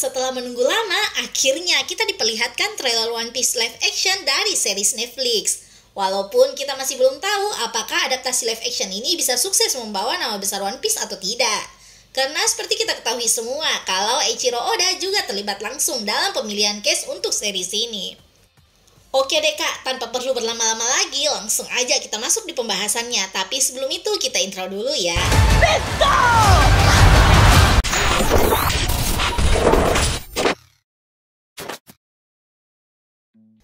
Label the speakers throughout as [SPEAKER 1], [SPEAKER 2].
[SPEAKER 1] setelah menunggu lama, akhirnya kita diperlihatkan trailer One Piece live action dari series Netflix. Walaupun kita masih belum tahu apakah adaptasi live action ini bisa sukses membawa nama besar One Piece atau tidak. Karena seperti kita ketahui semua, kalau Eiichiro Oda juga terlibat langsung dalam pemilihan case untuk series ini. Oke deh kak, tanpa perlu berlama-lama lagi, langsung aja kita masuk di pembahasannya. Tapi sebelum itu kita intro dulu ya. Pistol!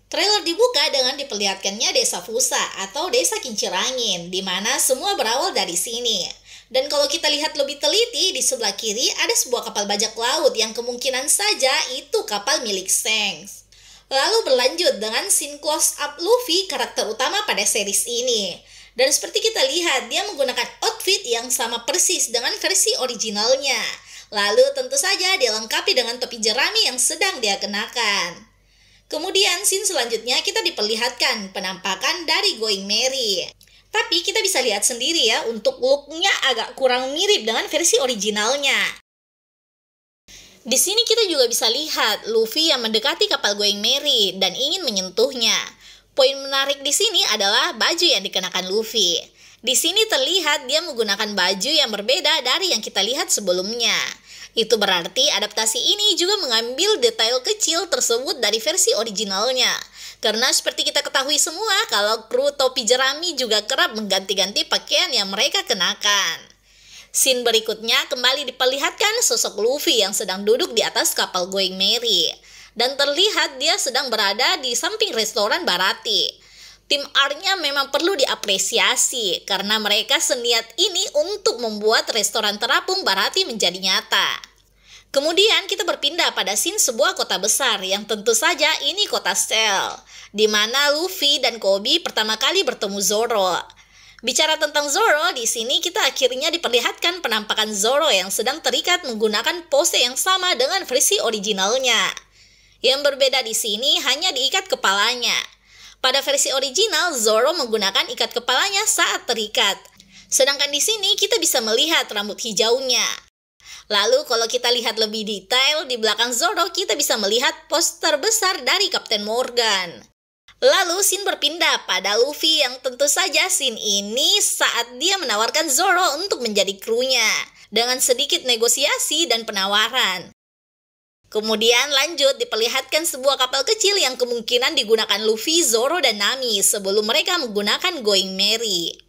[SPEAKER 1] Trailer dibuka dengan diperlihatkannya desa Fusa atau desa Kincirangin, di mana semua berawal dari sini. Dan kalau kita lihat lebih teliti, di sebelah kiri ada sebuah kapal bajak laut yang kemungkinan saja itu kapal milik Sengs. Lalu berlanjut dengan scene close up Luffy karakter utama pada series ini. Dan seperti kita lihat, dia menggunakan outfit yang sama persis dengan versi originalnya. Lalu tentu saja dia lengkapi dengan topi jerami yang sedang dia kenakan. Kemudian scene selanjutnya kita diperlihatkan penampakan dari Going Merry. Tapi kita bisa lihat sendiri ya, untuk looknya agak kurang mirip dengan versi originalnya. Di sini kita juga bisa lihat Luffy yang mendekati kapal Going Merry dan ingin menyentuhnya. Poin menarik di sini adalah baju yang dikenakan Luffy. Di sini terlihat dia menggunakan baju yang berbeda dari yang kita lihat sebelumnya. Itu berarti adaptasi ini juga mengambil detail kecil tersebut dari versi originalnya. Karena seperti kita ketahui semua, kalau kru topi jerami juga kerap mengganti-ganti pakaian yang mereka kenakan. Scene berikutnya kembali diperlihatkan sosok Luffy yang sedang duduk di atas kapal Going Merry. Dan terlihat dia sedang berada di samping restoran Barati. Tim R-nya memang perlu diapresiasi karena mereka seniat ini untuk membuat restoran terapung Barati menjadi nyata. Kemudian kita berpindah pada scene sebuah kota besar yang tentu saja ini kota Cell, di mana Luffy dan Kobe pertama kali bertemu Zoro. Bicara tentang Zoro, di sini kita akhirnya diperlihatkan penampakan Zoro yang sedang terikat menggunakan pose yang sama dengan versi originalnya. Yang berbeda di sini hanya diikat kepalanya. Pada versi original, Zoro menggunakan ikat kepalanya saat terikat. Sedangkan di sini kita bisa melihat rambut hijaunya. Lalu kalau kita lihat lebih detail, di belakang Zoro kita bisa melihat poster besar dari Kapten Morgan. Lalu sin berpindah pada Luffy yang tentu saja sin ini saat dia menawarkan Zoro untuk menjadi krunya dengan sedikit negosiasi dan penawaran. Kemudian lanjut diperlihatkan sebuah kapal kecil yang kemungkinan digunakan Luffy, Zoro, dan Nami sebelum mereka menggunakan Going Merry.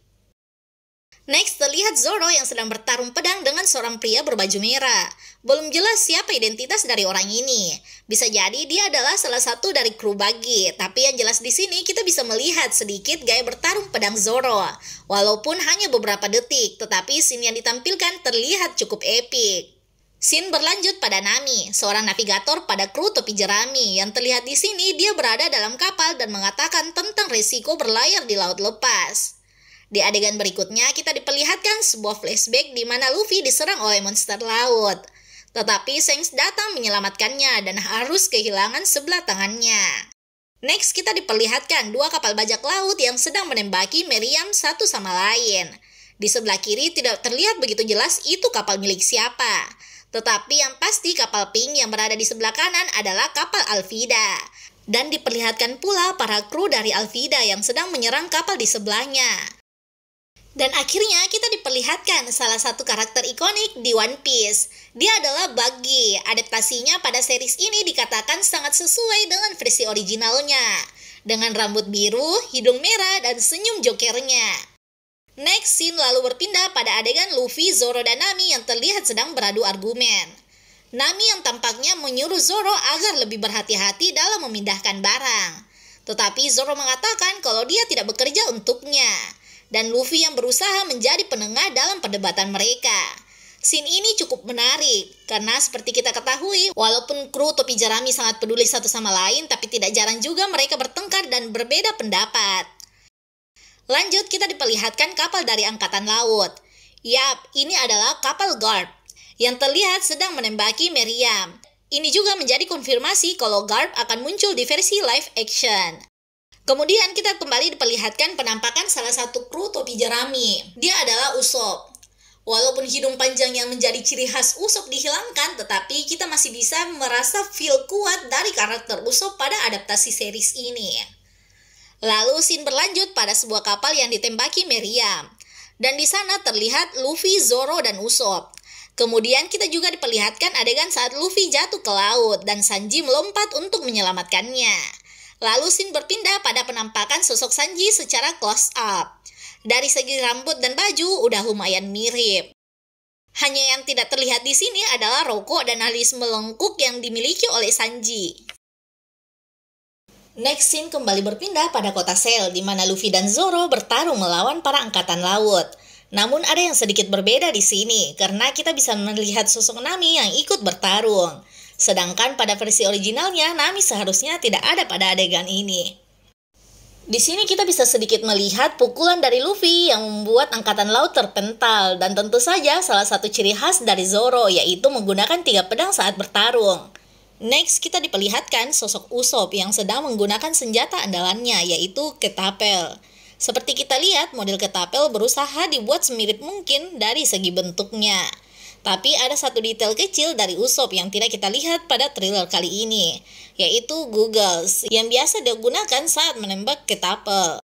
[SPEAKER 1] Next, terlihat Zoro yang sedang bertarung pedang dengan seorang pria berbaju merah. Belum jelas siapa identitas dari orang ini. Bisa jadi dia adalah salah satu dari kru bagi, tapi yang jelas di sini kita bisa melihat sedikit gaya bertarung pedang Zoro. Walaupun hanya beberapa detik, tetapi scene yang ditampilkan terlihat cukup epik. Scene berlanjut pada Nami, seorang navigator pada kru topi jerami yang terlihat di sini dia berada dalam kapal dan mengatakan tentang resiko berlayar di laut lepas. Di adegan berikutnya, kita diperlihatkan sebuah flashback di mana Luffy diserang oleh monster laut. Tetapi Sengs datang menyelamatkannya dan harus kehilangan sebelah tangannya. Next, kita diperlihatkan dua kapal bajak laut yang sedang menembaki Meriam satu sama lain. Di sebelah kiri tidak terlihat begitu jelas itu kapal milik siapa. Tetapi yang pasti kapal pink yang berada di sebelah kanan adalah kapal Alvida. Dan diperlihatkan pula para kru dari Alvida yang sedang menyerang kapal di sebelahnya. Dan akhirnya kita diperlihatkan salah satu karakter ikonik di One Piece. Dia adalah Buggy. Adaptasinya pada series ini dikatakan sangat sesuai dengan versi originalnya. Dengan rambut biru, hidung merah, dan senyum jokernya. Next, scene lalu berpindah pada adegan Luffy, Zoro, dan Nami yang terlihat sedang beradu argumen. Nami yang tampaknya menyuruh Zoro agar lebih berhati-hati dalam memindahkan barang. Tetapi Zoro mengatakan kalau dia tidak bekerja untuknya dan Luffy yang berusaha menjadi penengah dalam perdebatan mereka. Scene ini cukup menarik karena seperti kita ketahui, walaupun kru topi jerami sangat peduli satu sama lain, tapi tidak jarang juga mereka bertengkar dan berbeda pendapat. Lanjut kita diperlihatkan kapal dari angkatan laut. Yap, ini adalah kapal Garp yang terlihat sedang menembaki Meriam. Ini juga menjadi konfirmasi kalau Garp akan muncul di versi live action. Kemudian kita kembali diperlihatkan penampakan salah satu kru topi jerami. Dia adalah Usop. Walaupun hidung panjang yang menjadi ciri khas Usop dihilangkan, tetapi kita masih bisa merasa feel kuat dari karakter Usop pada adaptasi series ini. Lalu scene berlanjut pada sebuah kapal yang ditembaki Meriam. Dan di sana terlihat Luffy, Zoro, dan Usop. Kemudian kita juga diperlihatkan adegan saat Luffy jatuh ke laut dan Sanji melompat untuk menyelamatkannya. Lalu scene berpindah pada penampakan sosok Sanji secara close up. Dari segi rambut dan baju udah lumayan mirip. Hanya yang tidak terlihat di sini adalah rokok dan alis melengkuk yang dimiliki oleh Sanji. Next scene kembali berpindah pada kota Sel di mana Luffy dan Zoro bertarung melawan para angkatan laut. Namun ada yang sedikit berbeda di sini, karena kita bisa melihat sosok Nami yang ikut bertarung. Sedangkan pada versi originalnya, Nami seharusnya tidak ada pada adegan ini. Di sini kita bisa sedikit melihat pukulan dari Luffy yang membuat angkatan laut terpental dan tentu saja salah satu ciri khas dari Zoro yaitu menggunakan tiga pedang saat bertarung. Next, kita diperlihatkan sosok Usopp yang sedang menggunakan senjata andalannya yaitu ketapel. Seperti kita lihat, model ketapel berusaha dibuat semirip mungkin dari segi bentuknya. Tapi ada satu detail kecil dari Usop yang tidak kita lihat pada trailer kali ini, yaitu googles yang biasa digunakan saat menembak ketapel.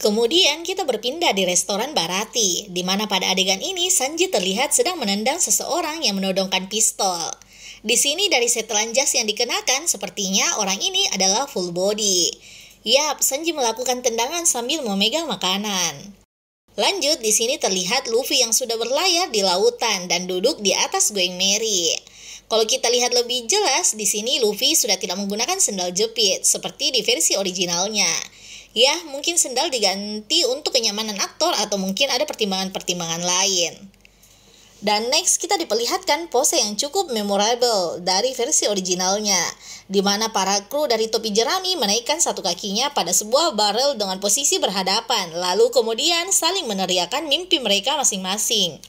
[SPEAKER 1] Kemudian kita berpindah di restoran Barati, di mana pada adegan ini Sanji terlihat sedang menendang seseorang yang menodongkan pistol. Di sini dari setelan jas yang dikenakan sepertinya orang ini adalah full body. Yap, Sanji melakukan tendangan sambil memegang makanan. Lanjut, di sini terlihat Luffy yang sudah berlayar di lautan dan duduk di atas Going Merry. Kalau kita lihat lebih jelas, di sini Luffy sudah tidak menggunakan sendal jepit seperti di versi originalnya. Ya, mungkin sendal diganti untuk kenyamanan aktor atau mungkin ada pertimbangan-pertimbangan lain. Dan next kita diperlihatkan pose yang cukup memorable dari versi originalnya, di mana para kru dari topi jerami menaikkan satu kakinya pada sebuah barrel dengan posisi berhadapan, lalu kemudian saling meneriakan mimpi mereka masing-masing.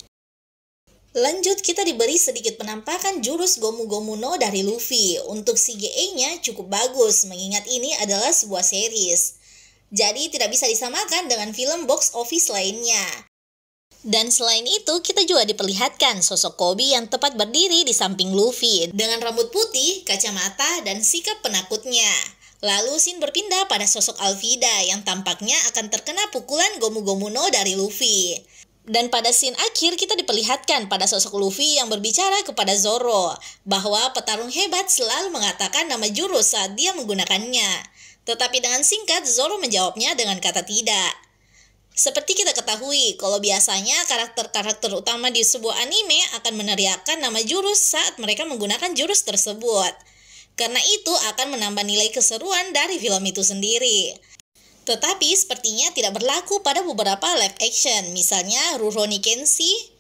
[SPEAKER 1] Lanjut kita diberi sedikit penampakan jurus Gomu Gomu no dari Luffy. Untuk CGI-nya cukup bagus mengingat ini adalah sebuah series. Jadi tidak bisa disamakan dengan film box office lainnya. Dan selain itu, kita juga diperlihatkan sosok Kobe yang tepat berdiri di samping Luffy dengan rambut putih, kacamata, dan sikap penakutnya. Lalu sin berpindah pada sosok Alvida yang tampaknya akan terkena pukulan Gomu-Gomu no dari Luffy. Dan pada scene akhir kita diperlihatkan pada sosok Luffy yang berbicara kepada Zoro bahwa petarung hebat selalu mengatakan nama jurus saat dia menggunakannya. Tetapi dengan singkat Zoro menjawabnya dengan kata tidak. Seperti kita ketahui, kalau biasanya karakter-karakter utama di sebuah anime akan meneriakkan nama jurus saat mereka menggunakan jurus tersebut. Karena itu akan menambah nilai keseruan dari film itu sendiri. Tetapi sepertinya tidak berlaku pada beberapa live action, misalnya Rurouni Kenshin.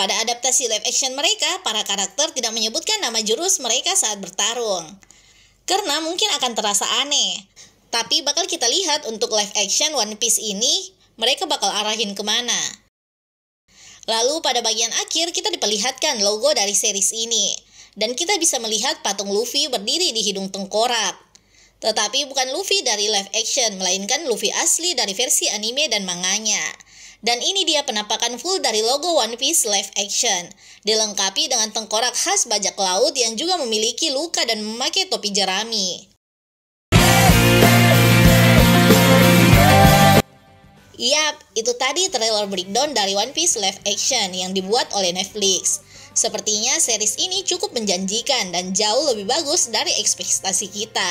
[SPEAKER 1] Pada adaptasi live action mereka, para karakter tidak menyebutkan nama jurus mereka saat bertarung. Karena mungkin akan terasa aneh. Tapi bakal kita lihat untuk live action One Piece ini, mereka bakal arahin kemana. Lalu pada bagian akhir kita diperlihatkan logo dari series ini. Dan kita bisa melihat patung Luffy berdiri di hidung tengkorak. Tetapi bukan Luffy dari live action, melainkan Luffy asli dari versi anime dan manganya. Dan ini dia penampakan full dari logo One Piece live action. Dilengkapi dengan tengkorak khas bajak laut yang juga memiliki luka dan memakai topi jerami. Yap, itu tadi trailer breakdown dari One Piece live action yang dibuat oleh Netflix. Sepertinya series ini cukup menjanjikan dan jauh lebih bagus dari ekspektasi kita.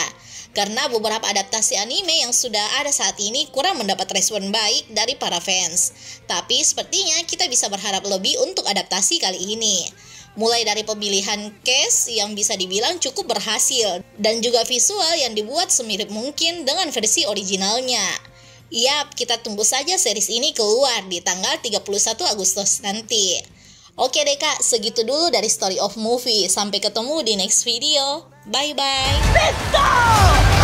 [SPEAKER 1] Karena beberapa adaptasi anime yang sudah ada saat ini kurang mendapat respon baik dari para fans. Tapi sepertinya kita bisa berharap lebih untuk adaptasi kali ini. Mulai dari pemilihan case yang bisa dibilang cukup berhasil dan juga visual yang dibuat semirip mungkin dengan versi originalnya. Yap, kita tunggu saja series ini keluar di tanggal 31 Agustus nanti. Oke deh kak, segitu dulu dari Story of Movie. Sampai ketemu di next video. Bye-bye.